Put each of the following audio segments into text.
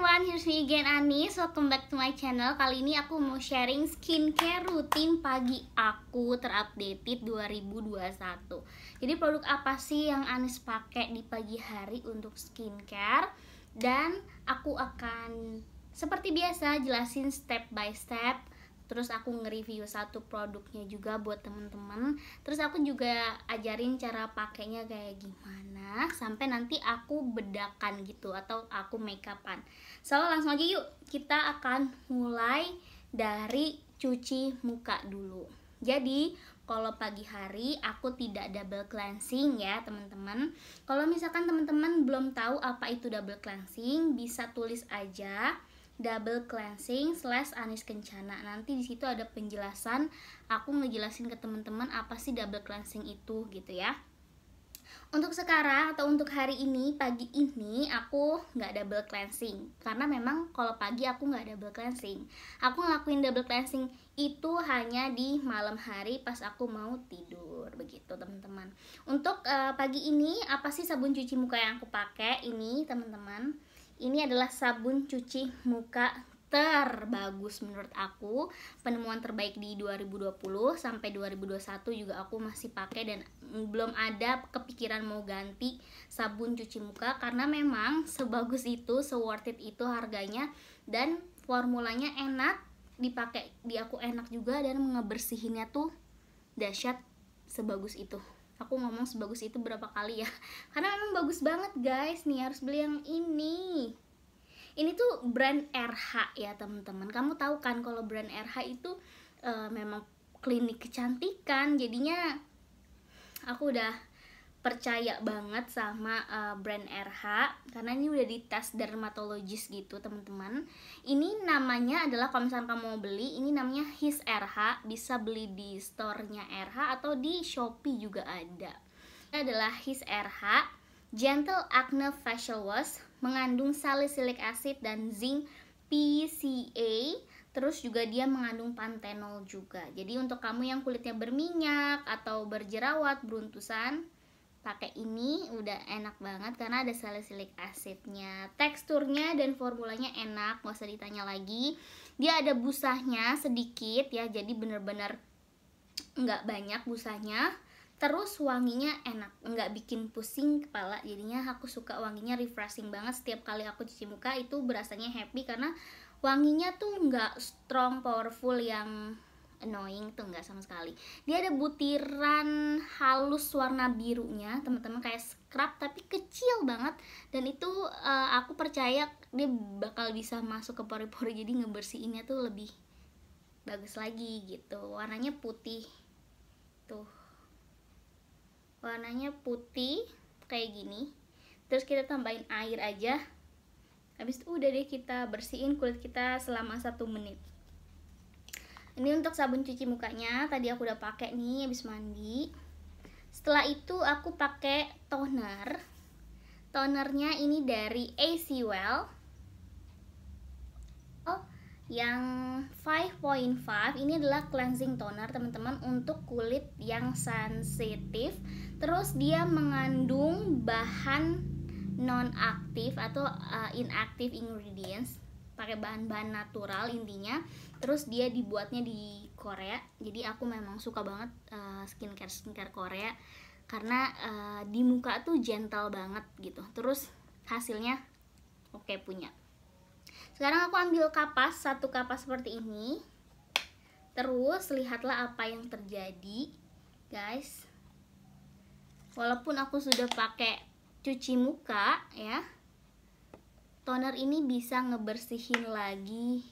everyone, here's me again Anis Welcome back to my channel Kali ini aku mau sharing skincare rutin pagi aku terupdated 2021 Jadi produk apa sih yang Anis pakai di pagi hari untuk skincare Dan aku akan seperti biasa jelasin step by step terus aku nge-review satu produknya juga buat temen-temen terus aku juga ajarin cara pakainya kayak gimana sampai nanti aku bedakan gitu atau aku make upan so langsung aja yuk kita akan mulai dari cuci muka dulu jadi kalau pagi hari aku tidak double cleansing ya teman-teman kalau misalkan teman-teman belum tahu apa itu double cleansing bisa tulis aja double cleansing slash Anis Kencana. Nanti di situ ada penjelasan, aku ngejelasin ke teman-teman apa sih double cleansing itu gitu ya. Untuk sekarang atau untuk hari ini pagi ini aku nggak double cleansing karena memang kalau pagi aku nggak double cleansing. Aku ngelakuin double cleansing itu hanya di malam hari pas aku mau tidur begitu teman-teman. Untuk uh, pagi ini apa sih sabun cuci muka yang aku pakai ini teman-teman? Ini adalah sabun cuci muka terbagus menurut aku penemuan terbaik di 2020 sampai 2021 juga aku masih pakai dan belum ada kepikiran mau ganti sabun cuci muka karena memang sebagus itu se worth it itu harganya dan formulanya enak dipakai di aku enak juga dan ngebersihinnya tuh dahsyat sebagus itu aku ngomong sebagus itu berapa kali ya karena memang bagus banget guys nih harus beli yang ini ini tuh brand RH ya teman-teman kamu tahu kan kalau brand RH itu uh, memang klinik kecantikan jadinya aku udah percaya banget sama uh, brand RH karena ini udah dites dermatologis gitu teman-teman ini namanya adalah kalau misalnya kamu mau beli ini namanya His RH bisa beli di store-nya RH atau di Shopee juga ada ini adalah His RH Gentle Acne Facial Wash mengandung salicylic acid dan zinc PCA terus juga dia mengandung pantenol juga jadi untuk kamu yang kulitnya berminyak atau berjerawat beruntusan pakai ini udah enak banget karena ada salicylic acidnya teksturnya dan formulanya enak nggak usah ditanya lagi dia ada busanya sedikit ya jadi bener-bener nggak banyak busanya terus wanginya enak nggak bikin pusing kepala jadinya aku suka wanginya refreshing banget setiap kali aku cuci muka itu berasanya happy karena wanginya tuh nggak strong powerful yang annoying tuh nggak sama sekali dia ada butiran halus warna birunya teman-teman kayak scrub tapi kecil banget dan itu uh, aku percaya dia bakal bisa masuk ke pori-pori jadi ngebersihinnya tuh lebih bagus lagi gitu warnanya putih tuh warnanya putih kayak gini terus kita tambahin air aja habis itu udah deh kita bersihin kulit kita selama satu menit ini untuk sabun cuci mukanya tadi aku udah pakai nih habis mandi setelah itu aku pakai toner tonernya ini dari AC Well oh yang 5.5 ini adalah cleansing toner teman-teman untuk kulit yang sensitif terus dia mengandung bahan non aktif atau uh, eh, inactive ingredients pakai bahan-bahan natural intinya terus dia dibuatnya di Korea jadi aku memang suka banget uh, skincare skincare Korea karena uh, di muka tuh gentle banget gitu terus hasilnya oke okay punya sekarang aku ambil kapas satu kapas seperti ini terus lihatlah apa yang terjadi guys walaupun aku sudah pakai cuci muka ya toner ini bisa ngebersihin lagi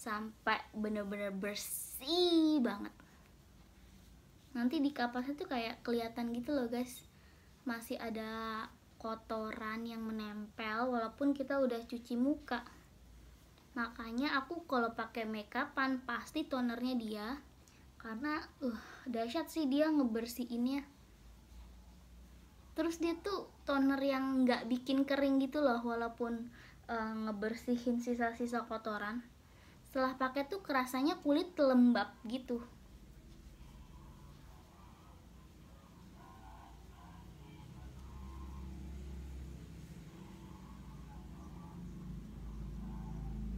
sampai bener-bener bersih banget nanti di kapas itu kayak kelihatan gitu loh guys masih ada kotoran yang menempel walaupun kita udah cuci muka makanya aku kalau pakai makeupan pasti tonernya dia karena uh dahsyat sih dia ngebersihinnya terus dia tuh toner yang nggak bikin kering gitu loh walaupun e, ngebersihin sisa-sisa kotoran setelah pakai tuh kerasanya kulit lembab gitu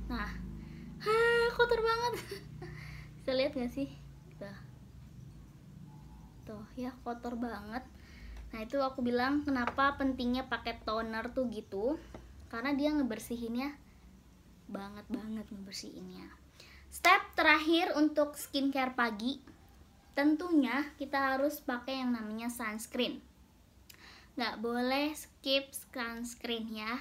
nah ha, kotor banget bisa lihat nggak sih tuh tuh ya kotor banget Nah itu aku bilang kenapa pentingnya pakai toner tuh gitu Karena dia ngebersihinnya banget banget ngebersihinnya Step terakhir untuk skincare pagi Tentunya kita harus pakai yang namanya sunscreen Nggak boleh skip sunscreen ya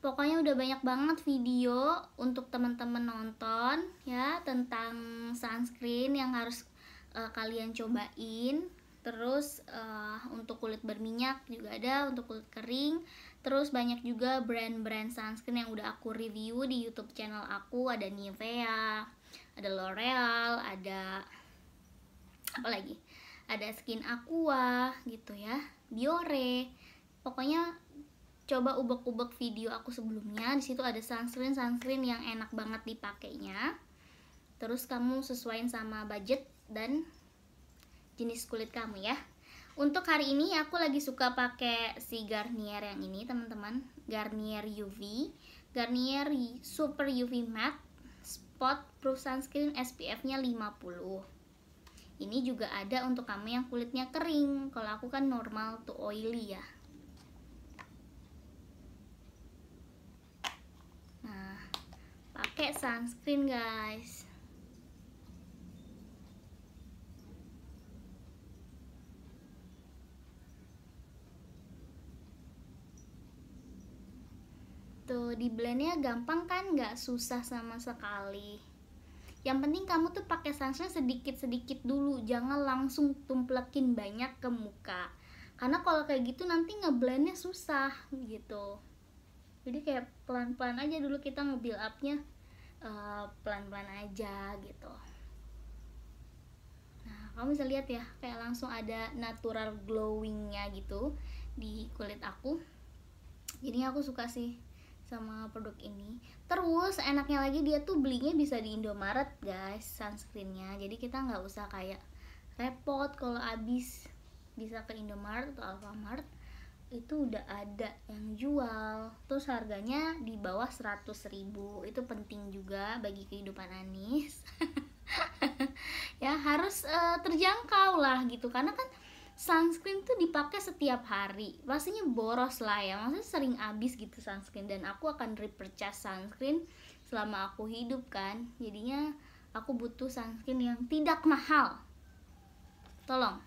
Pokoknya udah banyak banget video untuk teman-teman nonton ya tentang sunscreen yang harus uh, kalian cobain terus uh, untuk kulit berminyak juga ada untuk kulit kering terus banyak juga brand-brand sunscreen yang udah aku review di YouTube channel aku ada Nivea ada L'Oreal ada apa lagi ada Skin Aqua gitu ya Biore pokoknya coba ubek-ubek video aku sebelumnya di situ ada sunscreen sunscreen yang enak banget dipakainya terus kamu sesuaiin sama budget dan jenis kulit kamu ya untuk hari ini aku lagi suka pakai si Garnier yang ini teman-teman Garnier UV Garnier Super UV Matte Spot Proof Sunscreen SPF nya 50 ini juga ada untuk kamu yang kulitnya kering kalau aku kan normal to oily ya nah pakai sunscreen guys di blendnya gampang kan nggak susah sama sekali yang penting kamu tuh pakai sunscreen sedikit-sedikit dulu jangan langsung tumplekin banyak ke muka karena kalau kayak gitu nanti ngeblendnya susah gitu jadi kayak pelan-pelan aja dulu kita nge-build upnya pelan eh, pelan-pelan aja gitu nah kamu bisa lihat ya kayak langsung ada natural glowingnya gitu di kulit aku Jadi aku suka sih sama produk ini terus enaknya lagi dia tuh belinya bisa di Indomaret guys sunscreennya jadi kita nggak usah kayak repot kalau habis bisa ke Indomaret atau Alfamart itu udah ada yang jual terus harganya di bawah 100 ribu itu penting juga bagi kehidupan Anis ya harus uh, terjangkau lah gitu karena kan sunscreen tuh dipakai setiap hari pastinya boros lah ya maksudnya sering habis gitu sunscreen dan aku akan repurchase sunscreen selama aku hidup kan jadinya aku butuh sunscreen yang tidak mahal tolong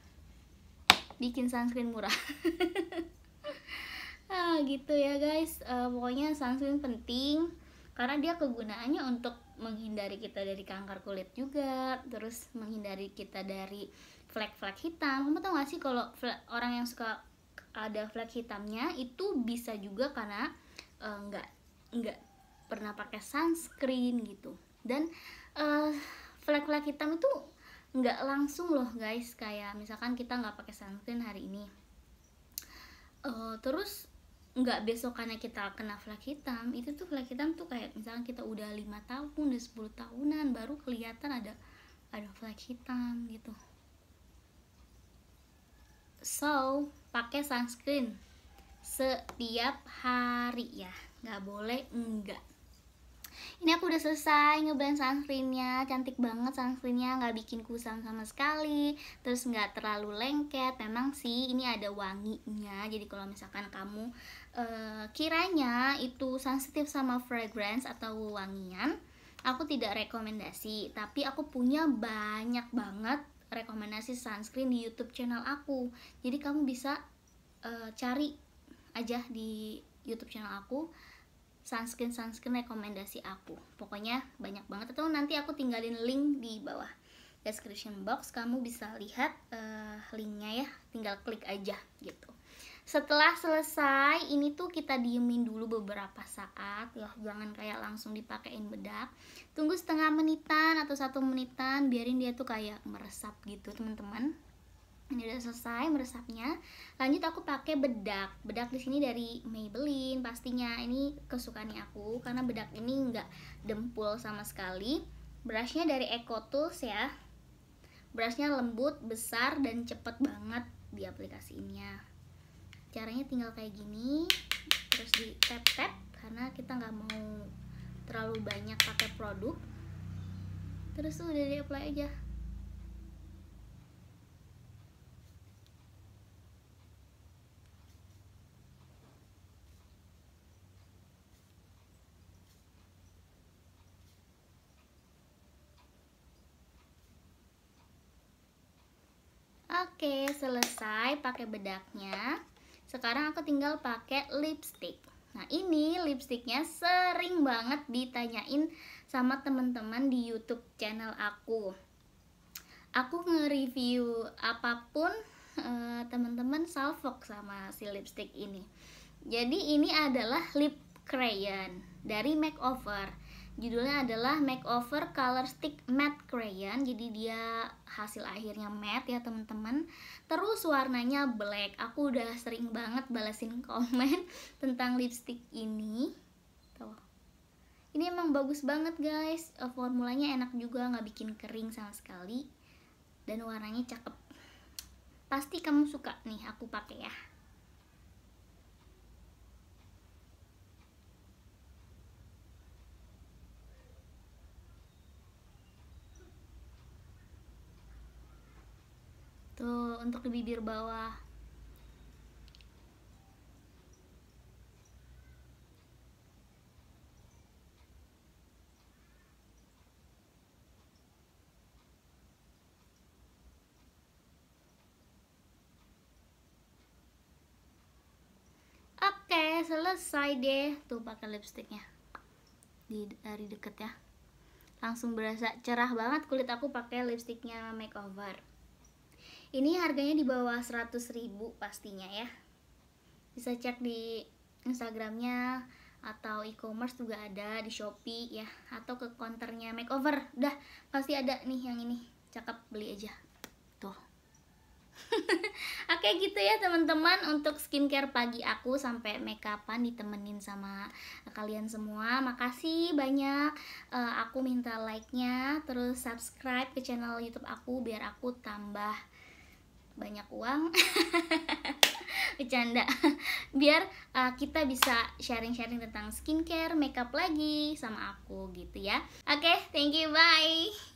bikin sunscreen murah Ah gitu ya guys uh, pokoknya sunscreen penting karena dia kegunaannya untuk menghindari kita dari kanker kulit juga terus menghindari kita dari flag-flag hitam kamu tau gak sih kalau orang yang suka ada flag hitamnya itu bisa juga karena uh, nggak pernah pakai sunscreen gitu dan eh, flag-flag hitam itu nggak langsung loh guys kayak misalkan kita nggak pakai sunscreen hari ini uh, terus nggak besokannya kita kena flag hitam itu tuh flag hitam tuh kayak misalkan kita udah lima tahun udah 10 tahunan baru kelihatan ada ada flag hitam gitu So, pakai sunscreen setiap hari ya. Nggak boleh enggak. Ini aku udah selesai ngeblend sunscreennya, cantik banget sunscreennya, nggak bikin kusam sama sekali, terus nggak terlalu lengket. Memang sih ini ada wanginya, jadi kalau misalkan kamu uh, kiranya itu sensitif sama fragrance atau wangian, aku tidak rekomendasi tapi aku punya banyak banget rekomendasi sunscreen di YouTube channel aku. Jadi kamu bisa uh, cari aja di YouTube channel aku sunscreen sunscreen rekomendasi aku. Pokoknya banyak banget atau nanti aku tinggalin link di bawah description box kamu bisa lihat uh, linknya ya, tinggal klik aja gitu setelah selesai ini tuh kita diemin dulu beberapa saat ya jangan kayak langsung dipakein bedak tunggu setengah menitan atau satu menitan biarin dia tuh kayak meresap gitu teman-teman ini udah selesai meresapnya lanjut aku pakai bedak bedak di sini dari Maybelline pastinya ini kesukaan aku karena bedak ini nggak dempul sama sekali brushnya dari Eco Tools ya brushnya lembut besar dan cepet banget di ya caranya tinggal kayak gini terus di tap tap karena kita nggak mau terlalu banyak pakai produk terus tuh udah di apply aja Oke, selesai pakai bedaknya. Sekarang aku tinggal pakai lipstick. Nah, ini lipsticknya sering banget ditanyain sama teman-teman di YouTube channel aku. Aku nge-review apapun eh, teman-teman salfok sama si lipstick ini. Jadi ini adalah lip crayon dari makeover judulnya adalah makeover color stick matte crayon jadi dia hasil akhirnya matte ya teman-teman terus warnanya black aku udah sering banget balesin komen tentang lipstick ini tuh ini emang bagus banget guys eh, formulanya enak juga nggak bikin kering sama sekali dan warnanya cakep pasti kamu suka nih aku pakai ya untuk di bibir bawah Oke, selesai deh. Tuh pakai lipstiknya. Di eh, dari deket ya. Langsung berasa cerah banget kulit aku pakai lipstiknya makeover ini harganya di bawah 100 ribu pastinya ya bisa cek di instagramnya atau e-commerce juga ada di Shopee ya atau ke konternya makeover udah pasti ada nih yang ini cakep beli aja tuh Oke gitu ya teman-teman untuk skincare pagi aku sampai makeupan ditemenin sama kalian semua Makasih banyak uh, aku minta like-nya terus subscribe ke channel youtube aku biar aku tambah banyak uang bercanda biar uh, kita bisa sharing-sharing tentang skincare makeup lagi sama aku gitu ya oke okay, thank you bye